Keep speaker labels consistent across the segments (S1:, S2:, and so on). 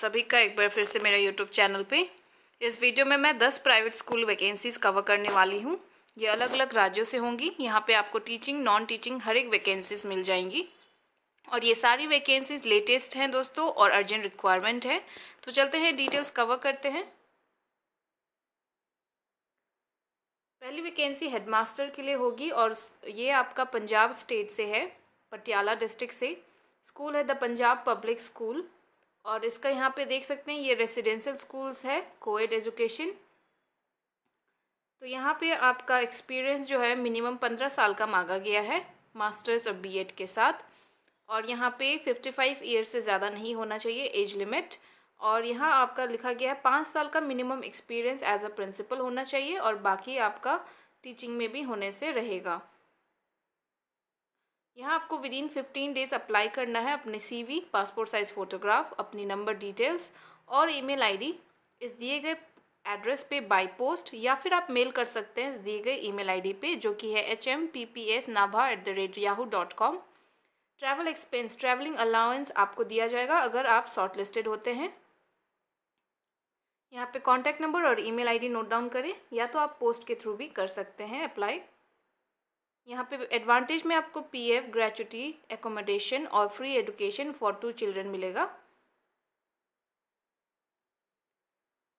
S1: सभी का एक बार फिर से मेरा यूट्यूब चैनल पे इस वीडियो में मैं 10 प्राइवेट स्कूल वैकेंसीज़ कवर करने वाली हूँ ये अलग अलग राज्यों से होंगी यहाँ पे आपको टीचिंग नॉन टीचिंग हर एक वैकेंसीज़ मिल जाएंगी और ये सारी वैकेंसीज़ लेटेस्ट हैं दोस्तों और अर्जेंट रिक्वायरमेंट है तो चलते हैं डिटेल्स कवर करते हैं पहली वैकेंसी हेडमास्टर के लिए होगी और ये आपका पंजाब स्टेट से है पटियाला डिस्ट्रिक्ट से स्कूल है द पंजाब पब्लिक स्कूल और इसका यहाँ पे देख सकते हैं ये रेसिडेंशियल स्कूल्स है कोएड एजुकेशन तो यहाँ पे आपका एक्सपीरियंस जो है मिनिमम पंद्रह साल का मांगा गया है मास्टर्स और बीएड के साथ और यहाँ पे फिफ्टी फाइव ईयर्स से ज़्यादा नहीं होना चाहिए एज लिमिट और यहाँ आपका लिखा गया है पाँच साल का minimum experience as a principal होना चाहिए और बाकी आपका टीचिंग में भी होने से रहेगा यहाँ आपको within fifteen days apply करना है अपने सी पासपोर्ट साइज़ फ़ोटोग्राफ अपनी नंबर डिटेल्स और ईमेल आईडी इस दिए गए एड्रेस पे बाई पोस्ट या फिर आप मेल कर सकते हैं इस दिए गए ईमेल आईडी पे जो कि है H M P P S Nabha at the rate Yahoo dot com travel expense travelling allowance आपको दिया जाएगा अगर आप शॉर्ट लिस्टेड होते हैं यहाँ पे कॉन्टैक्ट नंबर और ईमेल आईडी नोट डाउन करें या तो आप पोस्ट के थ्रू भी कर सकते हैं अप्लाई यहाँ पे एडवांटेज में आपको पीएफ ग्रेचुटी एकोमोडेशन और free education for two children मिलेगा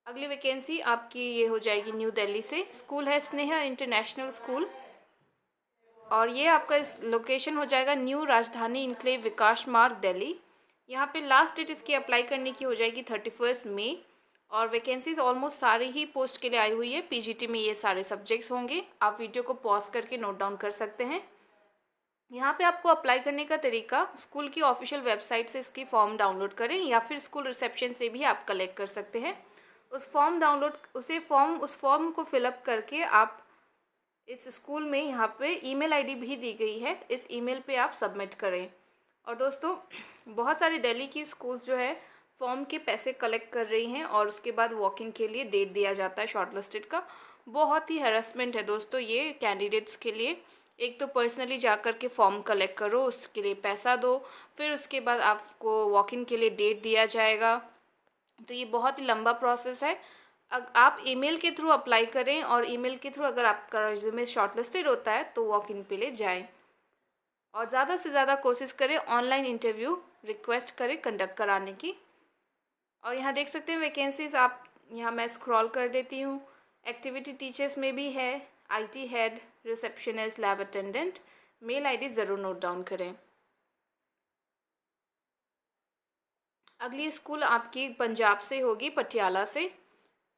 S1: अगली वैकेंसी आपकी ये हो जाएगी न्यू दिल्ली से स्कूल है स्नेहा इंटरनेशनल स्कूल और ये आपका इस लोकेशन हो जाएगा न्यू राजधानी इनक्लेव विकास मार्ग दिल्ली यहाँ पे लास्ट डेट इसकी अप्लाई करने की हो जाएगी थर्टी फर्स्ट मई और वैकेंसीज ऑलमोस्ट सारी ही पोस्ट के लिए आई हुई है पीजीटी में ये सारे सब्जेक्ट्स होंगे आप वीडियो को पॉज करके नोट डाउन कर सकते हैं यहाँ पे आपको अप्लाई करने का तरीका स्कूल की ऑफिशियल वेबसाइट से इसकी फॉर्म डाउनलोड करें या फिर स्कूल रिसेप्शन से भी आप कलेक्ट कर सकते हैं उस फॉर्म डाउनलोड उसे फॉर्म उस फॉर्म को फिलअप करके आप इस स्कूल में यहाँ पे ईमेल आईडी भी दी गई है इस ईमेल पे आप सबमिट करें और दोस्तों बहुत सारी दिल्ली की स्कूल्स जो है फॉर्म के पैसे कलेक्ट कर रही हैं और उसके बाद वॉकिंग के लिए डेट दिया जाता है शॉर्ट लिस्टेड का बहुत ही हेरासमेंट है दोस्तों ये कैंडिडेट्स के लिए एक तो पर्सनली जा कर के फॉर्म कलेक्ट करो उसके लिए पैसा दो फिर उसके बाद आपको वॉकिंग के लिए डेट दिया जाएगा तो ये बहुत ही लंबा प्रोसेस है आप ईमेल के थ्रू अप्लाई करें और ईमेल के थ्रू अगर आपका रिज्यूमे शॉर्टलिस्टेड होता है तो वॉक इन पे ले जाएं और ज़्यादा से ज़्यादा कोशिश करें ऑनलाइन इंटरव्यू रिक्वेस्ट करें कंडक्ट कराने की और यहाँ देख सकते हैं वैकेंसीज़ आप यहाँ मैं स्क्रॉल कर देती हूँ एक्टिविटी टीचर्स में भी है IT head receptionist lab attendant mail ID ज़रूर नोट डाउन करें अगली स्कूल आपकी पंजाब से होगी पटियाला से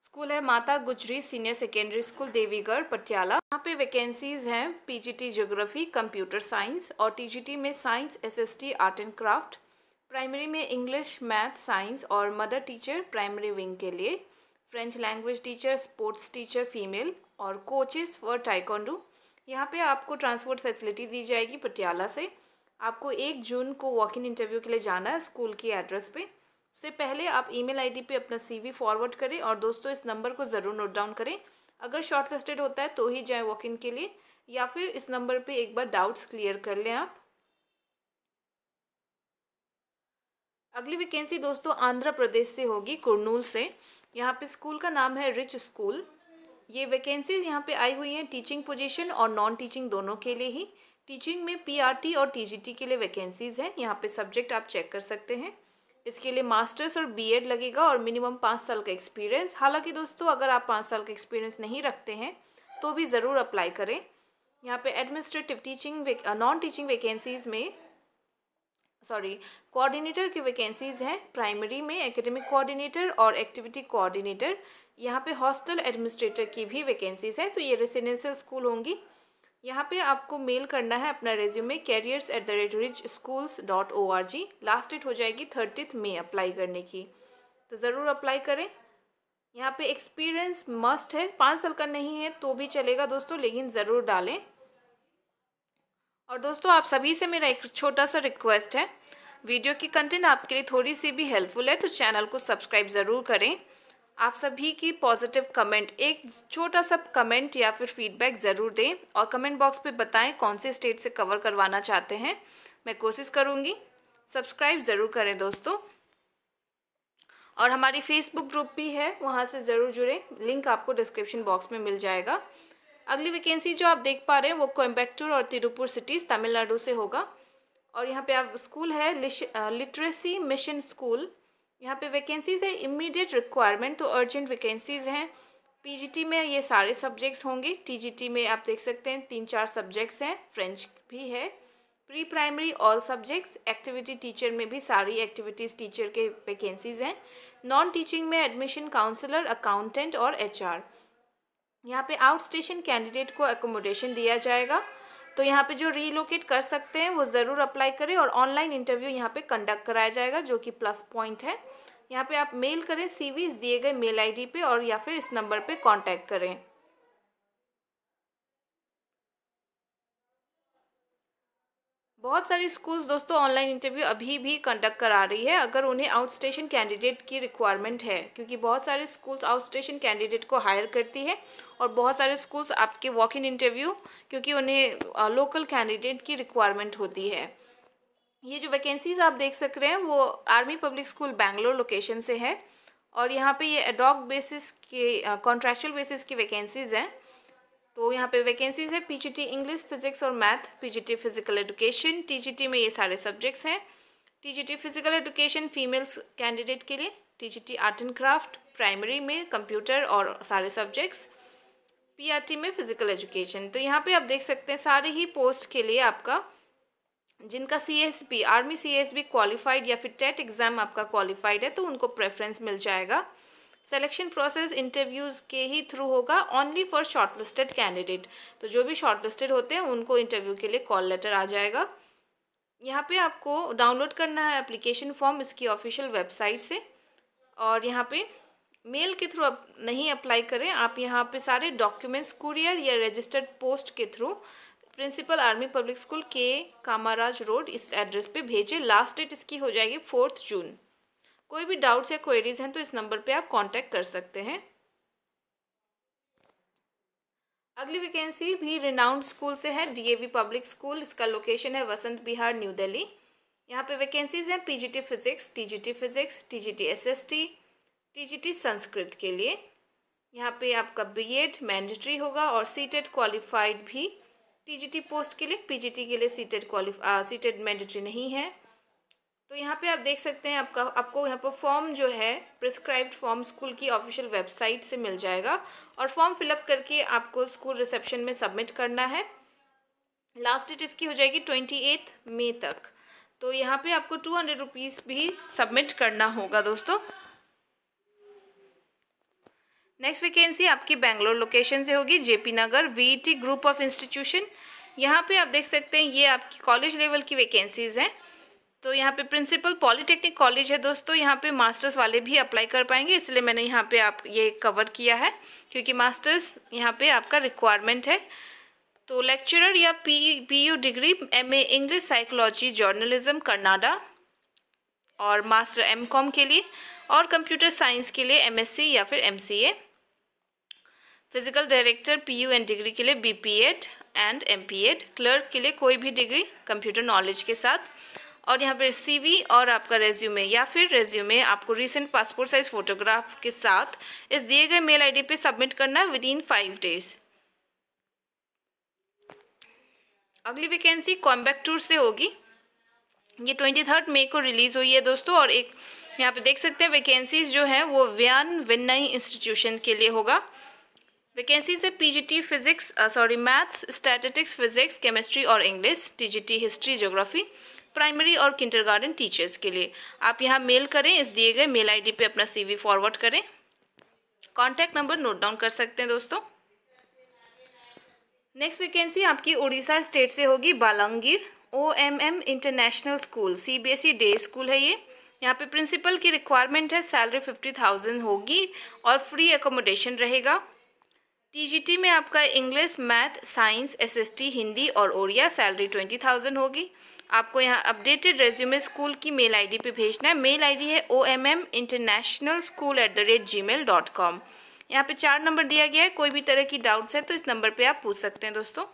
S1: स्कूल है Mata Gujri senior secondary school Devigarh Patiala यहाँ पे वैकेंसीज हैं पीजीटी ज्योग्राफी कंप्यूटर साइंस और टीजीटी में science SST art and craft primary में इंग्लिश मैथ साइंस और मदर टीचर प्राइमरी विंग के लिए French language teacher sports teacher female और कोचेस फॉर टाइकोंडो यहाँ पे आपको ट्रांसपोर्ट फैसिलिटी दी जाएगी पटियाला से आपको एक जून को वॉक इन इंटरव्यू के लिए जाना है स्कूल की एड्रेस पे उससे पहले आप ईमेल आईडी पे अपना सीवी फॉरवर्ड करें और दोस्तों इस नंबर को ज़रूर नोट डाउन करें अगर शॉर्ट होता है तो ही जाएँ वॉक इन के लिए या फिर इस नंबर पर एक बार डाउट्स क्लियर कर लें आप अगली वैकेंसी दोस्तों आंध्र प्रदेश से होगी कुरनूल से यहाँ पे स्कूल का नाम है रिच स्कूल ये वैकेंसीज यहाँ पे आई हुई हैं टीचिंग पोजीशन और नॉन टीचिंग दोनों के लिए ही टीचिंग में पीआरटी और टीजीटी के लिए वैकेंसीज हैं यहाँ पे सब्जेक्ट आप चेक कर सकते हैं इसके लिए मास्टर्स और बीएड लगेगा और मिनिमम पाँच साल का एक्सपीरियंस हालांकि दोस्तों अगर आप पाँच साल का एक्सपीरियंस नहीं रखते हैं तो भी ज़रूर अप्लाई करें यहाँ पे administrative teaching non teaching vacancies में सॉरी कोऑर्डिनेटर की वैकेंसीज़ हैं प्राइमरी में एकेडमिक कोऑर्डिनेटर और एक्टिविटी कोऑर्डिनेटर यहाँ पे हॉस्टल एडमिनिस्ट्रेटर की भी वैकेंसीज़ हैं तो ये रेसिडेंशियल स्कूल होंगी यहाँ पे आपको मेल करना है अपना resume careers at the rate rich schools dot O R G last date हो जाएगी थर्टीथ में अप्लाई करने की तो ज़रूर अप्लाई करें यहाँ पे एक्सपीरियंस मस्ट है पाँच साल का नहीं है तो भी चलेगा दोस्तों लेकिन ज़रूर डालें और दोस्तों आप सभी से मेरा एक छोटा सा रिक्वेस्ट है वीडियो की कंटेंट आपके लिए थोड़ी सी भी हेल्पफुल है तो चैनल को सब्सक्राइब ज़रूर करें आप सभी की पॉजिटिव कमेंट एक छोटा सा कमेंट या फिर फीडबैक ज़रूर दें और कमेंट बॉक्स पे बताएं कौन से स्टेट से कवर करवाना चाहते हैं मैं कोशिश करूँगी सब्सक्राइब ज़रूर करें दोस्तों और हमारी फेसबुक ग्रुप भी है वहाँ से ज़रूर जुड़ें लिंक आपको डिस्क्रिप्शन बॉक्स में मिल जाएगा अगली वैकेंसी जो आप देख पा रहे हैं वो कोयम्बेक्टूर और तिरुपुर सिटीज़ तमिलनाडु से होगा और यहाँ पे आप स्कूल है लिटरेसी मिशन स्कूल यहाँ पे वैकेंसीज़ है इमीडिएट रिक्वायरमेंट तो अर्जेंट वैकेंसीज़ हैं पीजीटी में ये सारे सब्जेक्ट्स होंगे टीजीटी में आप देख सकते हैं तीन चार सब्जेक्ट्स हैं फ्रेंच भी है pre primary all subjects activity teacher में भी सारी एक्टिविटीज़ टीचर के वैकेंसीज़ हैं नॉन टीचिंग में एडमिशन काउंसलर अकाउंटेंट और एचआर यहाँ पे आउट स्टेशन कैंडिडेट को एकोमोडेशन दिया जाएगा तो यहाँ पे जो रीलोकेट कर सकते हैं वो ज़रूर अप्लाई करें और ऑनलाइन इंटरव्यू यहाँ पे कंडक्ट कराया जाएगा जो कि प्लस पॉइंट है यहाँ पे आप मेल करें सी इस दिए गए मेल आईडी पे और या फिर इस नंबर पे कांटेक्ट करें बहुत सारी स्कूल्स दोस्तों ऑनलाइन इंटरव्यू अभी भी कंडक्ट करा रही है अगर उन्हें आउट स्टेशन कैंडिडेट की रिक्वायरमेंट है क्योंकि बहुत सारे स्कूल्स आउट स्टेशन कैंडिडेट को हायर करती है और बहुत सारे स्कूल्स आपके वॉक इन इंटरव्यू क्योंकि उन्हें लोकल कैंडिडेट की रिक्वायरमेंट होती है ये जो वैकेंसीज आप देख सक रहे हैं वो army public school Bangalore location से है और यहाँ पे ये एडॉक बेसिस के कॉन्ट्रैक्चुअल बेसिस की वैकेंसीज़ हैं तो यहाँ पे वैकेंसीज है पीजीटी इंग्लिश फिजिक्स और math PGT physical education TGT में ये सारे सब्जेक्ट्स हैं TGT physical education females candidate के लिए TGT art and craft primary में कंप्यूटर और सारे सब्जेक्ट्स पीआरटी में फिजिकल एजुकेशन तो यहाँ पे आप देख सकते हैं सारे ही पोस्ट के लिए आपका जिनका बी आर्मी बी क्वालिफाइड या फिर टेट एग्ज़ाम e आपका क्वालिफाइड है तो उनको प्रेफरेंस मिल जाएगा सेलेक्शन प्रोसेस इंटरव्यूज़ के ही थ्रू होगा ओनली फॉर शॉर्टलिस्टेड कैंडिडेट तो जो भी शॉर्टलिस्टेड होते हैं उनको इंटरव्यू के लिए कॉल लेटर आ जाएगा यहाँ पे आपको डाउनलोड करना है एप्लीकेशन फॉर्म इसकी ऑफिशियल वेबसाइट से और यहाँ पे मेल के थ्रू नहीं अप्लाई करें आप यहाँ पे सारे डॉक्यूमेंट्स कुरियर या रजिस्टर्ड पोस्ट के through principal army public school के कामाराज रोड इस एड्रेस पे भेजें लास्ट डेट इसकी हो जाएगी फोर्थ जून कोई भी डाउट्स या क्वेरीज हैं तो इस नंबर पे आप कांटेक्ट कर सकते हैं अगली वैकेंसी भी रिनाउंड स्कूल से है डीएवी पब्लिक स्कूल इसका लोकेशन है वसंत बिहार न्यू दिल्ली यहाँ पे वैकेंसीज हैं PGT physics TGT physics TGT SST TGT Sanskrit के लिए यहाँ पे आपका बीएड मैंडेटरी होगा और सीटेड क्वालिफाइड भी टीजीटी पोस्ट के लिए पीजीटी के लिए सीटेड क्वालिफ सीटेड मैंडेटरी नहीं है तो यहाँ पे आप देख सकते हैं आपका आपको यहाँ पर फॉर्म जो है प्रिस्क्राइब्ड फॉर्म स्कूल की ऑफिशियल वेबसाइट से मिल जाएगा और फॉर्म फिलअप करके आपको स्कूल रिसेप्शन में सबमिट करना है लास्ट डेट इसकी हो जाएगी ट्वेंटी एथ मई तक तो यहाँ पे आपको टू हंड्रेड रुपीज़ भी सबमिट करना होगा दोस्तों नेक्स्ट वैकेंसी आपकी बेंगलोर लोकेशन से होगी JP Nagar VET group of institution यहाँ पे आप देख सकते हैं ये आपकी कॉलेज लेवल की वैकेंसीज़ हैं तो यहाँ पे प्रिंसिपल पॉलिटेक्निक कॉलेज है दोस्तों यहाँ पे मास्टर्स वाले भी अप्लाई कर पाएंगे इसलिए मैंने यहाँ पे आप ये कवर किया है क्योंकि मास्टर्स यहाँ पे आपका रिक्वायरमेंट है तो लेक्चरर या P P U degree M A English psychology journalism Kannada और मास्टर एम कॉम के लिए और कंप्यूटर साइंस के लिए एम एस सी या फिर M C A physical director P U and degree के लिए B P Ed and M P Ed clerk के लिए कोई भी डिग्री कंप्यूटर नॉलेज के साथ और यहाँ पर सीवी और आपका रेज्यूमे या फिर रेज्यूमे आपको रिसेंट पासपोर्ट साइज फोटोग्राफ के साथ इस दिए गए मेल आईडी पे सबमिट करना विद इन फाइव डेज अगली वैकेंसी कॉम्बैक टूर से होगी ये ट्वेंटी थर्ड मई को रिलीज़ हुई है दोस्तों और एक यहाँ पे देख सकते हैं वैकेंसीज जो है वो व्यान विन्नई इंस्टीट्यूशन के लिए होगा वैकेंसीज है PGT physics sorry maths statistics physics chemistry और English TGT history geography primary और किंडरगार्टन टीचर्स के लिए आप यहाँ मेल करें इस दिए गए मेल आईडी पे अपना सीवी फॉरवर्ड करें कॉन्टैक्ट नंबर नोट डाउन कर सकते हैं दोस्तों नेक्स्ट वैकेंसी आपकी उड़ीसा स्टेट से होगी Balangir O M M international school C B S E day school है ये यहाँ पे प्रिंसिपल की रिक्वायरमेंट है सैलरी फिफ्टी थाउजेंड होगी और फ्री एकोमोडेशन रहेगा टी में आपका English math science S Hindi और ओडिया सैलरी ट्वेंटी थाउजेंड होगी आपको यहाँ अपडेटेड रेज्यूमे स्कूल की मेल आईडी पे भेजना है मेल आईडी है O M M international school at the rate Gmail dot com यहाँ पर चार नंबर दिया गया है कोई भी तरह की डाउट्स है तो इस नंबर पे आप पूछ सकते हैं दोस्तों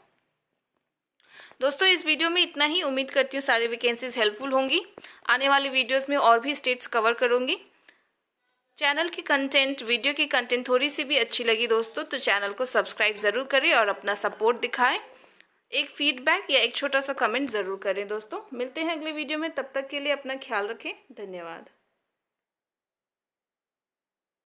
S1: दोस्तों इस वीडियो में इतना ही उम्मीद करती हूँ सारी वैकेंसीज हेल्पफुल होंगी आने वाली वीडियोज़ में और भी स्टेट्स कवर करूँगी चैनल की कंटेंट वीडियो की कंटेंट थोड़ी सी भी अच्छी लगी दोस्तों तो चैनल को सब्सक्राइब ज़रूर करें और अपना सपोर्ट दिखाएं एक फीडबैक या एक छोटा सा कमेंट ज़रूर करें दोस्तों मिलते हैं अगले वीडियो में तब तक के लिए अपना ख्याल रखें धन्यवाद